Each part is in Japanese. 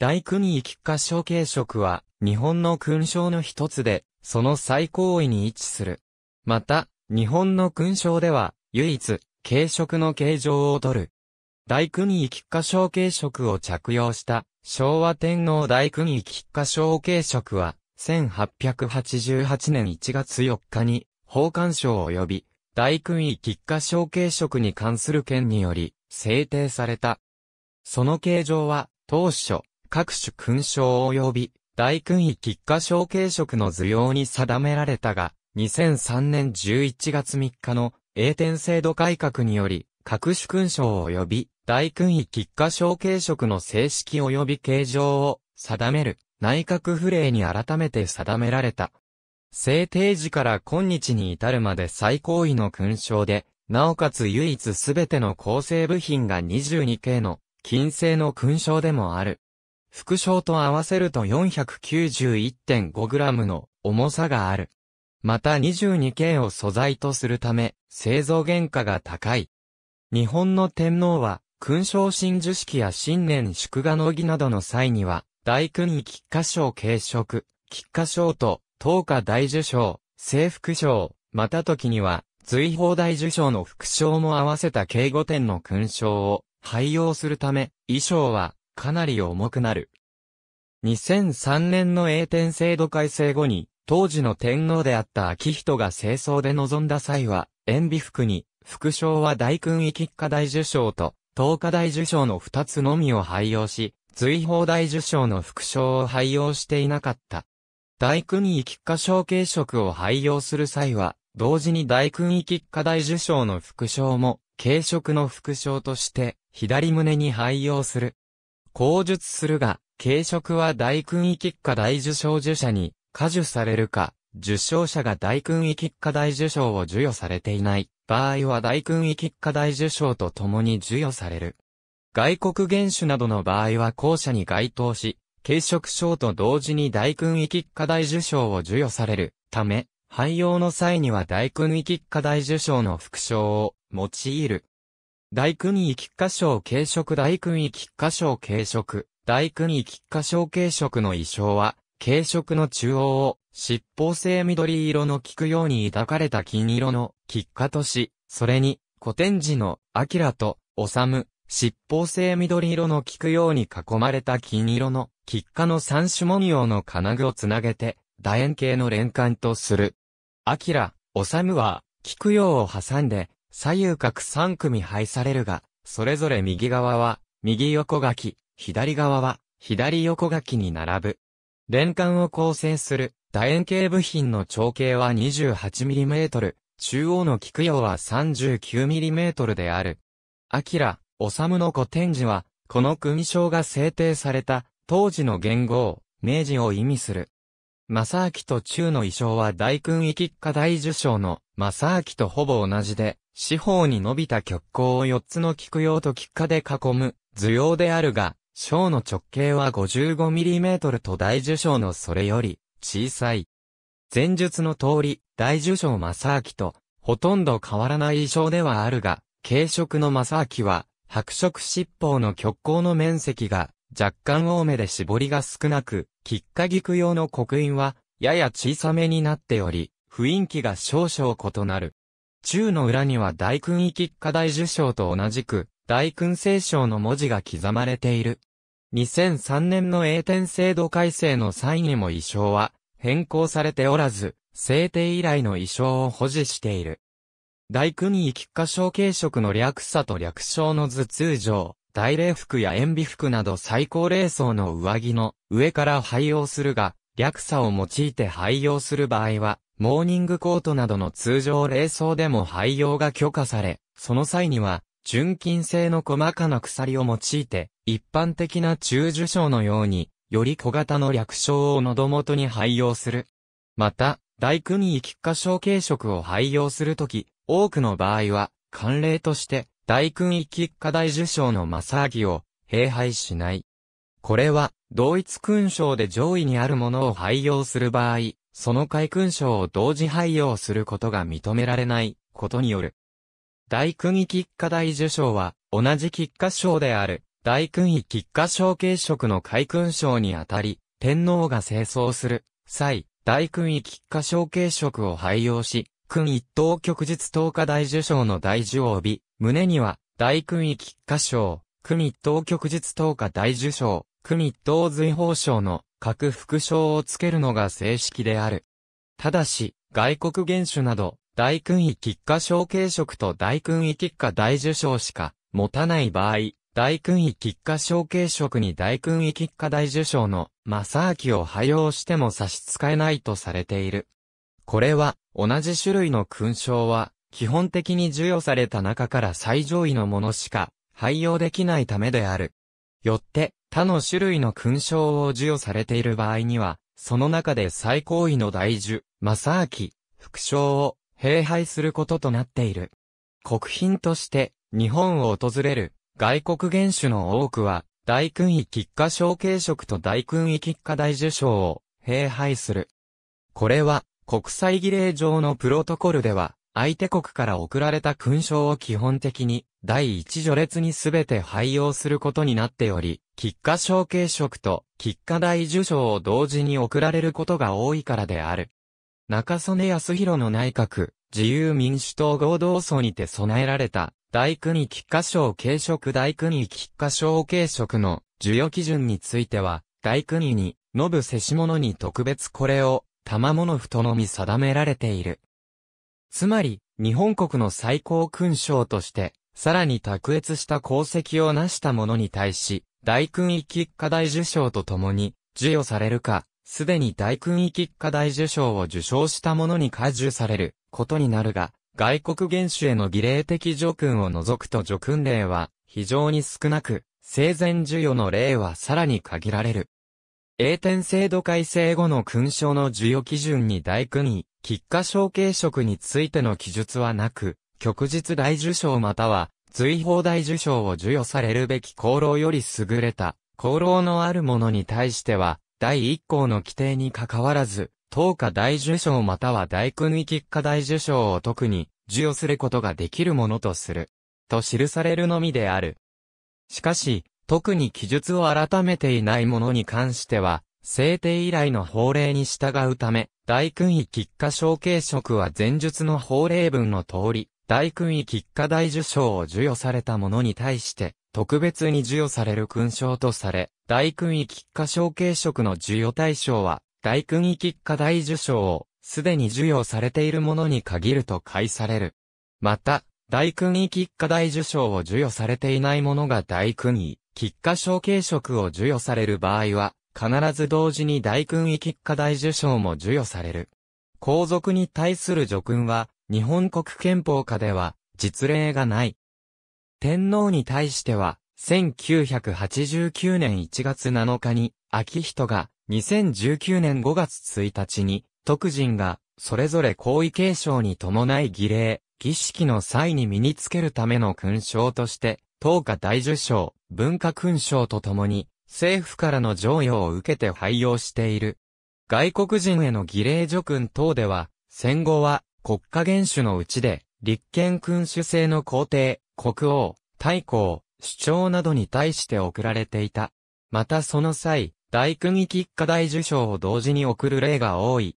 大勲位菊花章頸職は、日本の勲章の一つで、その最高位に位置する。また、日本の勲章では、唯一、軽職の形状を取る。大国位菊花章軽職を着用した昭和天皇大国位菊花章軽職は1888年1月4日に法官賞及び大国位菊花章軽職に関する件により制定された。その形状は当初各種勲章及び大勲位喫下承継職の図用に定められたが、2003年11月3日の栄転制度改革により、各種勲章及び大勲位喫下承継職の正式及び形状を定める内閣府令に改めて定められた。制定時から今日に至るまで最高位の勲章で、なおかつ唯一すべての構成部品が2 2系の金製の勲章でもある。副賞と合わせると 491.5g の重さがある。また 22K を素材とするため、製造原価が高い。日本の天皇は、勲章真珠式や新年祝賀の儀などの際には、大勲位菊花賞軽食、菊花賞と、東下大受賞、制服賞、また時には、随法大受賞の副賞も合わせた敬語点の勲章を、廃用するため、衣装は、かなり重くなる。2003年の英天制度改正後に、当時の天皇であった秋人が清掃で臨んだ際は、塩ビ服に、副賞は大勲位菊花大受賞と、東華大受賞の二つのみを廃用し、随宝大受賞の副賞を廃用していなかった。大勲位菊花賞軽食を廃用する際は、同時に大勲位菊花大受賞の副賞も、軽食の副賞として、左胸に廃用する。口述するが、軽食は大勲位喫下大受賞受者に、加受されるか、受賞者が大勲位喫下大受賞を授与されていない場合は大勲位喫下大受賞と共に授与される。外国元首などの場合は後者に該当し、軽食賞と同時に大勲位喫下大受賞を授与されるため、廃用の際には大勲位喫下大受賞の副賞を用いる。大国位菊花賞軽食大国位菊花賞軽食、大国位菊花賞軽食の衣装は、軽食の中央を、七方性緑色の菊ように抱かれた金色の菊花とし、それに、古典寺の、明と、おさむ、七方性緑色の菊ように囲まれた金色の菊花の三種文様の金具をつなげて、楕円形の連環とする。明、おさむは、菊葉を挟んで、左右各3組配されるが、それぞれ右側は、右横書き、左側は、左横書きに並ぶ。連管を構成する、楕円形部品の長径は 28mm、中央の菊葉は 39mm である。アキラ、オサムの古典寺は、この組章が制定された、当時の元号、明治を意味する。正明と中の衣装は大君一喫下大受賞の正明とほぼ同じで、四方に伸びた極光を四つの菊用と菊花で囲む図様であるが、章の直径は 55mm と大樹章のそれより小さい。前述の通り、大樹章正明とほとんど変わらない衣装ではあるが、軽色の正明は白色七方の極光の面積が若干多めで絞りが少なく、菊花菊用の刻印はやや小さめになっており、雰囲気が少々異なる。中の裏には大勲位菊花大受賞と同じく、大勲聖賞の文字が刻まれている。2003年の英典制度改正の際にも衣装は変更されておらず、制定以来の衣装を保持している。大勲位菊花賞継色の略差と略称の図通常、大礼服や塩ビ服など最高礼装の上着の上から配用するが、略差を用いて配用する場合は、モーニングコートなどの通常冷装でも廃用が許可され、その際には、純金製の細かな鎖を用いて、一般的な中樹章のように、より小型の略称を喉元に廃用する。また、大国喫下所軽食を廃用するとき、多くの場合は、慣例として、大君一喫下大受賞の正義を、併廃しない。これは、同一勲章で上位にあるものを廃用する場合、その海勲章を同時配用することが認められないことによる。大勲位菊花大受賞は、同じ菊花賞である、大勲位菊花賞継職の海勲章にあたり、天皇が清掃する際、大勲位菊花賞継職を廃用し、勲一等旭日等下大受賞の大受を帯び、胸には、大勲位菊花賞、勲一等旭日等下大受賞、勲一等随法賞の各副賞をつけるのが正式である。ただし、外国元首など、大勲位喫下賞継職と大勲位喫下大受賞しか持たない場合、大勲位喫下賞継職に大勲位喫下大受賞の正明を廃用しても差し支えないとされている。これは、同じ種類の勲章は、基本的に授与された中から最上位のものしか、廃用できないためである。よって、他の種類の勲章を授与されている場合には、その中で最高位の大樹、正明、副将を併配することとなっている。国賓として日本を訪れる外国元首の多くは、大勲位喫下賞継職と大勲位喫下大受賞を併配する。これは国際儀礼上のプロトコルでは、相手国から贈られた勲章を基本的に第一序列にすべて配用することになっており、菊花賞継職と菊花大受賞を同時に贈られることが多いからである。中曽根康弘の内閣、自由民主党合同層にて備えられた、大国菊花賞軽食大国菊花賞軽食の授与基準については、大国に、のぶせし者に特別これを、も物ふとのみ定められている。つまり、日本国の最高勲章として、さらに卓越した功績を成した者に対し、大勲位菊花大受賞とともに、授与されるか、すでに大勲位菊花大受賞を受賞した者に加授されることになるが、外国元首への儀礼的助勲を除くと助勲例は非常に少なく、生前授与の例はさらに限られる。栄転制度改正後の勲章の授与基準に大勲位、菊花承継職についての記述はなく、旭日大受賞または、追放大受賞を授与されるべき功労より優れた、功労のある者に対しては、第一項の規定に関わらず、当下大受賞または大君位菊下大受賞を特に授与することができるものとする。と記されるのみである。しかし、特に記述を改めていない者に関しては、制定以来の法令に従うため、大君位菊下承継職は前述の法令文の通り、大勲位菊花大受賞を授与された者に対して、特別に授与される勲章とされ、大勲位菊花賞継職の授与対象は、大勲位菊花大受賞を、すでに授与されている者に限ると解される。また、大勲位菊花大受賞を授与されていない者が大勲位、菊花賞継職を授与される場合は、必ず同時に大勲位菊花大受賞も授与される。皇族に対する叙勲は、日本国憲法下では実例がない。天皇に対しては、1989年1月7日に、秋人が、2019年5月1日に、徳人が、それぞれ皇位継承に伴い儀礼、儀式の際に身につけるための勲章として、当家大受章、文化勲章とともに、政府からの譲与を受けて廃用している。外国人への儀礼助勲等では、戦後は国家元首のうちで、立憲君主制の皇帝、国王、太后、首長などに対して送られていた。またその際、大国喫下大受賞を同時に送る例が多い。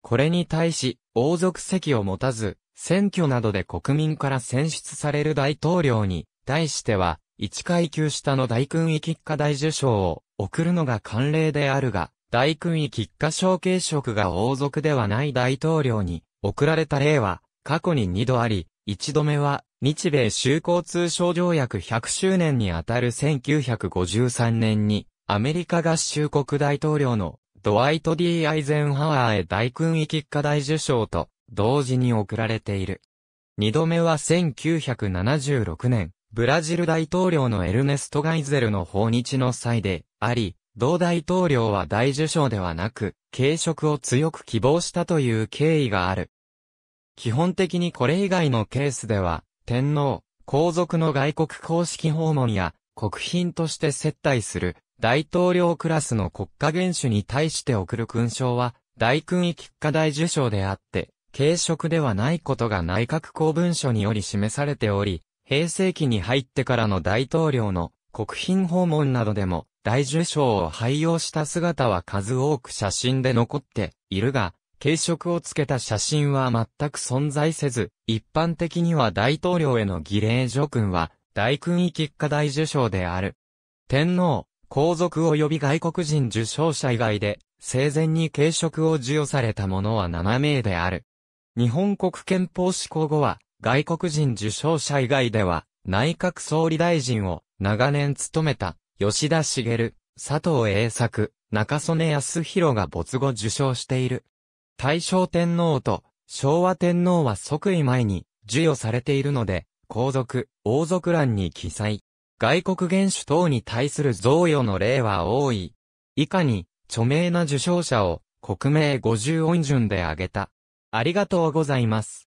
これに対し、王族席を持たず、選挙などで国民から選出される大統領に、対しては、1階級下の大君域喫下大受賞を送るのが慣例であるが、大君位喫下承継職が王族ではない大統領に、送られた例は、過去に2度あり、1度目は、日米修好通商条約100周年にあたる1953年に、アメリカ合衆国大統領のドワイト・ D・ アイゼンハワーへ大勲位喫下大受賞と同時に贈られている。二度目は1976年、ブラジル大統領のエルネスト・ガイゼルの訪日の際であり、同大統領は大受賞ではなく、軽食を強く希望したという経緯がある。基本的にこれ以外のケースでは、天皇、皇族の外国公式訪問や、国賓として接待する、大統領クラスの国家元首に対して贈る勲章は、大勲位菊花大受賞であって、軽食ではないことが内閣公文書により示されており、平成期に入ってからの大統領の国賓訪問などでも、大受賞を廃用した姿は数多く写真で残っているが、軽食をつけた写真は全く存在せず、一般的には大統領への儀礼助君は、大勲位菊花大受賞である。天皇、皇族及び外国人受賞者以外で、生前に軽食を授与された者は7名である。日本国憲法施行後は、外国人受賞者以外では、内閣総理大臣を長年務めた吉田茂、佐藤栄作、中曽根康弘が没後受賞している。大正天皇と昭和天皇は即位前に授与されているので、皇族、王族欄に記載。外国元首等に対する贈与の例は多い。以下に、著名な受賞者を、国名50音順で挙げた。ありがとうございます。